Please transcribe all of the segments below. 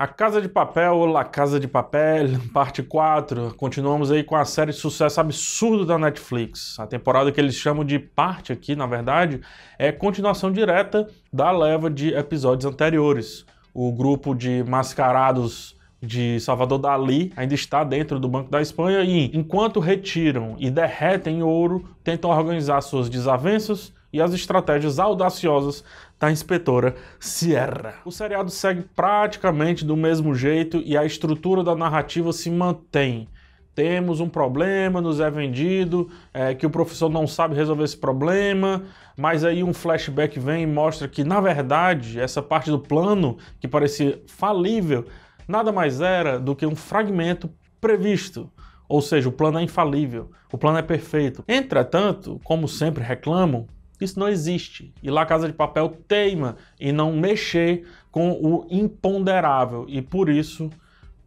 A Casa de Papel, La Casa de Papel, parte 4. Continuamos aí com a série de sucesso absurdo da Netflix. A temporada que eles chamam de parte aqui, na verdade, é continuação direta da leva de episódios anteriores. O grupo de mascarados de Salvador Dali ainda está dentro do Banco da Espanha e, enquanto retiram e derretem ouro, tentam organizar suas desavenças e as estratégias audaciosas da inspetora Sierra. O seriado segue praticamente do mesmo jeito e a estrutura da narrativa se mantém. Temos um problema, nos é vendido, é, que o professor não sabe resolver esse problema, mas aí um flashback vem e mostra que, na verdade, essa parte do plano, que parecia falível, nada mais era do que um fragmento previsto. Ou seja, o plano é infalível, o plano é perfeito. Entretanto, como sempre reclamam, isso não existe. E lá Casa de Papel teima em não mexer com o imponderável e por isso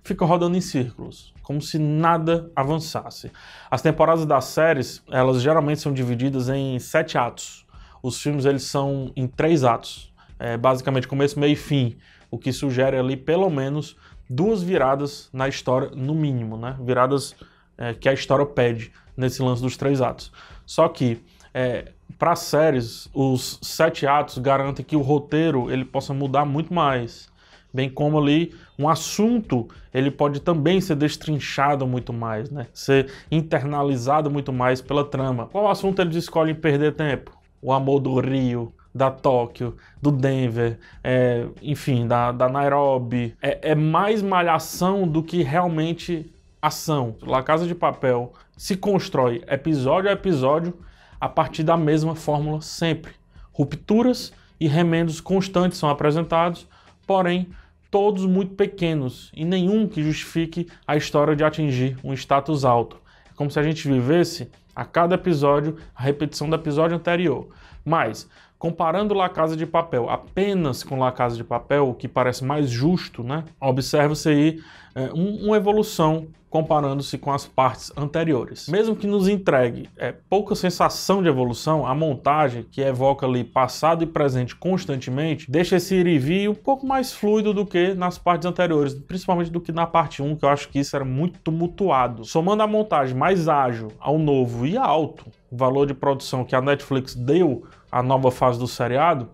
fica rodando em círculos, como se nada avançasse. As temporadas das séries, elas geralmente são divididas em sete atos. Os filmes eles são em três atos, é, basicamente começo, meio e fim, o que sugere ali pelo menos duas viradas na história, no mínimo, né? Viradas é, que a história pede nesse lance dos três atos. Só que é, para séries, os sete atos garantem que o roteiro ele possa mudar muito mais, bem como ali um assunto ele pode também ser destrinchado muito mais, né? Ser internalizado muito mais pela trama. Qual assunto eles escolhem perder tempo? O amor do Rio, da Tóquio, do Denver, é, enfim, da, da Nairobi. É, é mais malhação do que realmente ação. La Casa de Papel se constrói episódio a episódio a partir da mesma fórmula sempre. Rupturas e remendos constantes são apresentados, porém todos muito pequenos e nenhum que justifique a história de atingir um status alto. É como se a gente vivesse a cada episódio a repetição do episódio anterior. Mas, comparando La Casa de Papel apenas com La Casa de Papel, o que parece mais justo, né? Observa-se aí é, um, uma evolução comparando-se com as partes anteriores. Mesmo que nos entregue é, pouca sensação de evolução, a montagem, que evoca ali passado e presente constantemente, deixa esse ir e vir um pouco mais fluido do que nas partes anteriores, principalmente do que na parte 1, que eu acho que isso era muito tumultuado. Somando a montagem mais ágil ao novo e alto valor de produção que a Netflix deu à nova fase do seriado,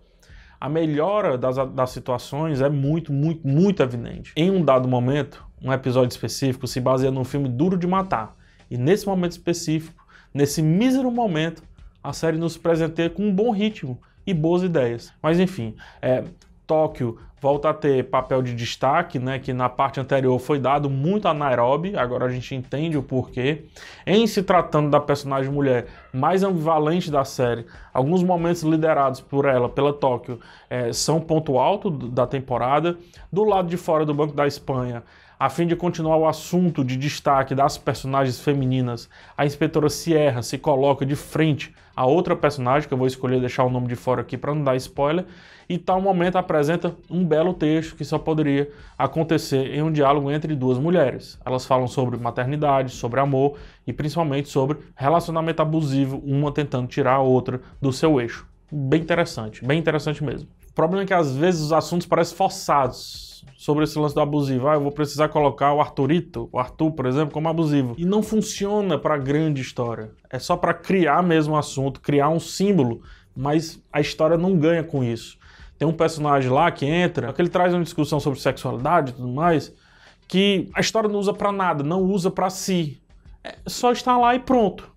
a melhora das, das situações é muito, muito, muito evidente. Em um dado momento, um episódio específico se baseia num filme duro de matar. E nesse momento específico, nesse mísero momento, a série nos presenteia com um bom ritmo e boas ideias. Mas enfim, é, Tóquio volta a ter papel de destaque, né, que na parte anterior foi dado muito a Nairobi, agora a gente entende o porquê. Em se tratando da personagem mulher mais ambivalente da série, alguns momentos liderados por ela, pela Tóquio, é, são ponto alto da temporada. Do lado de fora do Banco da Espanha, a fim de continuar o assunto de destaque das personagens femininas, a inspetora Sierra se coloca de frente a outra personagem, que eu vou escolher deixar o nome de fora aqui para não dar spoiler, e tal momento apresenta um belo texto que só poderia acontecer em um diálogo entre duas mulheres. Elas falam sobre maternidade, sobre amor e principalmente sobre relacionamento abusivo, uma tentando tirar a outra do seu eixo. Bem interessante, bem interessante mesmo problema é que às vezes os assuntos parecem forçados sobre esse lance do abusivo. Ah, eu vou precisar colocar o Arthurito, o Arthur, por exemplo, como abusivo. E não funciona para grande história. É só para criar mesmo o assunto, criar um símbolo, mas a história não ganha com isso. Tem um personagem lá que entra, que ele traz uma discussão sobre sexualidade e tudo mais, que a história não usa para nada, não usa para si. É só está lá e pronto.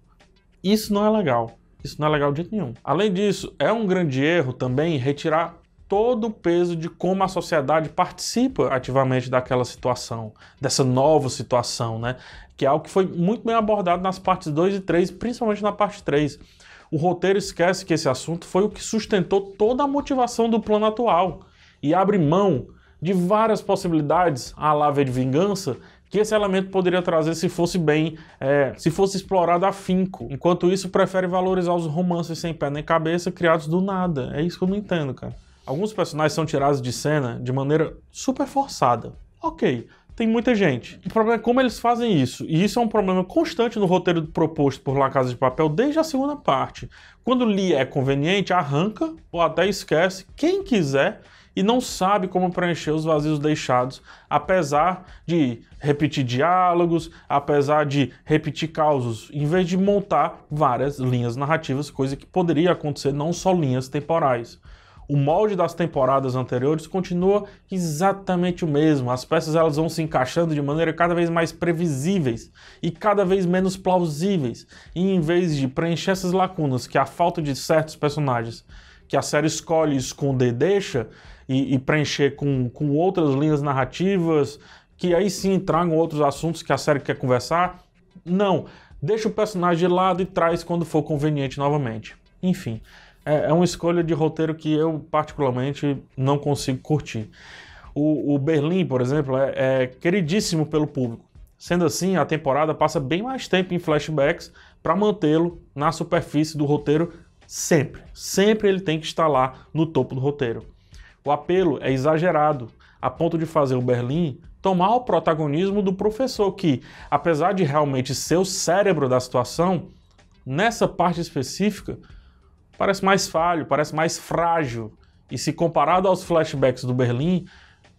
Isso não é legal. Isso não é legal de jeito nenhum. Além disso, é um grande erro também retirar todo o peso de como a sociedade participa ativamente daquela situação, dessa nova situação, né? Que é algo que foi muito bem abordado nas partes 2 e 3, principalmente na parte 3. O roteiro esquece que esse assunto foi o que sustentou toda a motivação do plano atual e abre mão de várias possibilidades à lava de vingança que esse elemento poderia trazer se fosse bem, é, se fosse explorado afinco. Enquanto isso, prefere valorizar os romances sem pé nem cabeça criados do nada. É isso que eu não entendo, cara. Alguns personagens são tirados de cena de maneira super forçada. Ok, tem muita gente. O problema é como eles fazem isso, e isso é um problema constante no roteiro proposto por La Casa de Papel desde a segunda parte. Quando lhe é conveniente, arranca ou até esquece quem quiser e não sabe como preencher os vazios deixados, apesar de repetir diálogos, apesar de repetir causos, em vez de montar várias linhas narrativas, coisa que poderia acontecer não só linhas temporais o molde das temporadas anteriores continua exatamente o mesmo. As peças elas vão se encaixando de maneira cada vez mais previsíveis e cada vez menos plausíveis. E em vez de preencher essas lacunas que a falta de certos personagens que a série escolhe esconder deixa e, e preencher com, com outras linhas narrativas, que aí sim tragam outros assuntos que a série quer conversar. Não, deixa o personagem de lado e traz quando for conveniente novamente. Enfim, é, é uma escolha de roteiro que eu, particularmente, não consigo curtir. O, o Berlim, por exemplo, é, é queridíssimo pelo público. Sendo assim, a temporada passa bem mais tempo em flashbacks para mantê-lo na superfície do roteiro sempre. Sempre ele tem que estar lá no topo do roteiro. O apelo é exagerado, a ponto de fazer o Berlim tomar o protagonismo do professor, que, apesar de realmente ser o cérebro da situação, nessa parte específica, parece mais falho, parece mais frágil. E se comparado aos flashbacks do Berlim,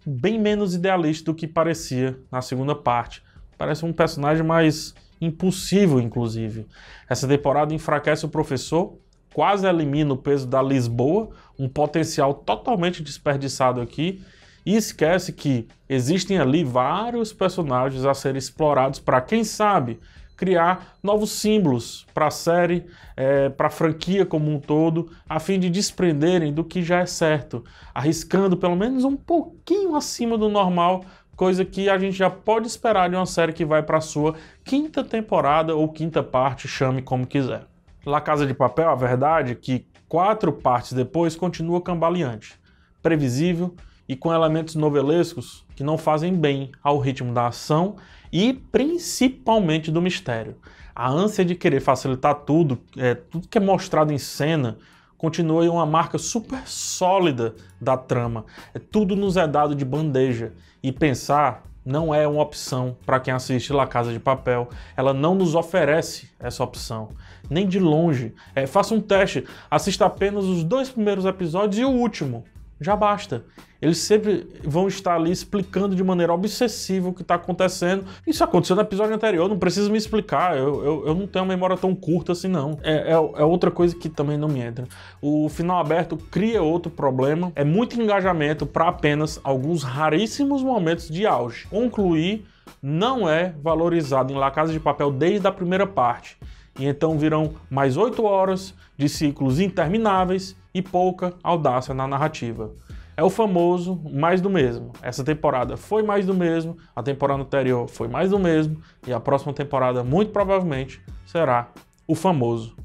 bem menos idealista do que parecia na segunda parte. Parece um personagem mais impulsivo, inclusive. Essa temporada enfraquece o professor, quase elimina o peso da Lisboa, um potencial totalmente desperdiçado aqui, e esquece que existem ali vários personagens a serem explorados para, quem sabe, criar novos símbolos para a série, é, para a franquia como um todo, a fim de desprenderem do que já é certo, arriscando pelo menos um pouquinho acima do normal coisa que a gente já pode esperar de uma série que vai para sua quinta temporada ou quinta parte, chame como quiser. La Casa de Papel, a verdade é que quatro partes depois continua cambaleante, previsível, e com elementos novelescos que não fazem bem ao ritmo da ação e principalmente do mistério. A ânsia de querer facilitar tudo, é, tudo que é mostrado em cena, continua uma marca super sólida da trama. É, tudo nos é dado de bandeja e pensar não é uma opção para quem assiste La Casa de Papel. Ela não nos oferece essa opção, nem de longe. É, faça um teste, assista apenas os dois primeiros episódios e o último já basta. Eles sempre vão estar ali explicando de maneira obsessiva o que está acontecendo. Isso aconteceu no episódio anterior, não precisa me explicar, eu, eu, eu não tenho uma memória tão curta assim, não. É, é, é, outra coisa que também não me entra. O final aberto cria outro problema, é muito engajamento para apenas alguns raríssimos momentos de auge. Concluir não é valorizado em La Casa de Papel desde a primeira parte. E então virão mais oito horas de ciclos intermináveis e pouca audácia na narrativa. É o famoso mais do mesmo. Essa temporada foi mais do mesmo, a temporada anterior foi mais do mesmo, e a próxima temporada, muito provavelmente, será o famoso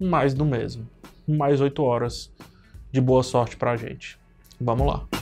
mais do mesmo. Mais oito horas de boa sorte pra gente. Vamos lá.